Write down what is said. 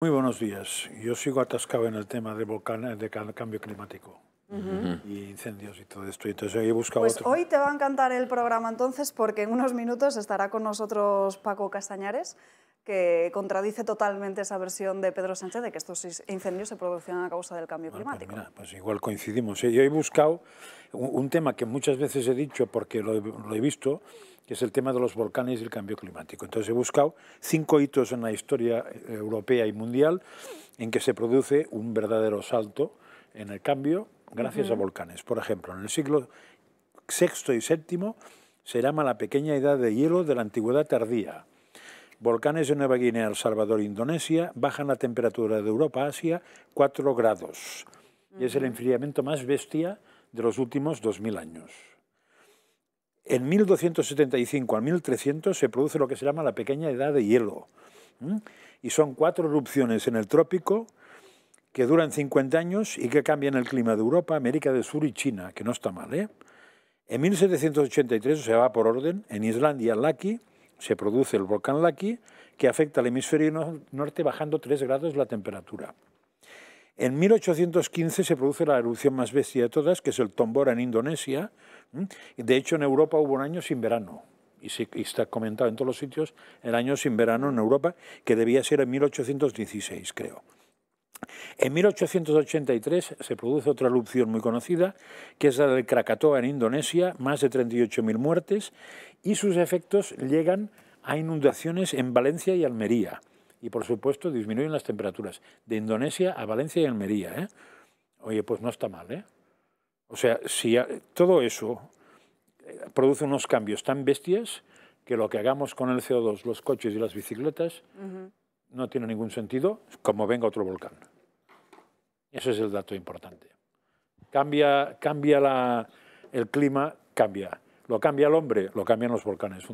Muy buenos días. Yo sigo atascado en el tema de, volcán, de cambio climático. y incendios y todo esto. Entonces, he busca pues hoy te va a encantar el programa entonces porque en unos minutos estará con nosotros Paco Castañares que contradice totalmente esa versión de Pedro Sánchez de que estos incendios se producen a causa del cambio climático. Pues, pues, igual coincidimos. ¿eh? Yo he buscado un, tema que muchas veces he dicho porque lo he visto que es el tema de los volcanes y el cambio climático. Entonces he buscado cinco hitos en la historia eh, europea y mundial en que se produce un verdadero salto en el cambio gracias a volcanes. Por ejemplo, en el siglo VI y VII se llama la pequeña edad de hielo de la antigüedad tardía. Volcanes de Nueva Guinea, El Salvador, Indonesia bajan la temperatura de Europa Asia 4 grados. Y es el enfriamiento más bestia de los últimos 2.000 años. En 1275 al 1300 se produce lo que se llama la pequeña edad de hielo. Y son cuatro erupciones en el trópico que duran 50 años y que cambian el clima de Europa, América del Sur y China, que no está mal. ¿eh? En 1783 se va por orden, en Islandia, Laki, se produce el volcán Laki, que afecta al hemisferio norte bajando 3 grados la temperatura. En 1815 se produce la erupción más bestia de todas, que es el Tombora en Indonesia. De hecho, en Europa hubo un año sin verano. Y, está comentado en todos los sitios el año sin verano en Europa, que debía ser en 1816, creo. En 1883 se produce otra erupción muy conocida, que es la del Krakatoa en Indonesia, más de 38.000 muertes, y sus efectos llegan a inundaciones en Valencia y Almería y por supuesto disminuyen las temperaturas. De Indonesia a Valencia y Almería. ¿eh? Oye, pues no está mal. ¿eh? O sea, si todo eso eh, produce unos cambios tan bestias que lo que hagamos con el CO2, los coches y las bicicletas, no tiene ningún sentido como venga otro volcán. Ese es el dato importante. Cambia, cambia el clima, cambia. Lo cambia el hombre, lo cambian los volcanes.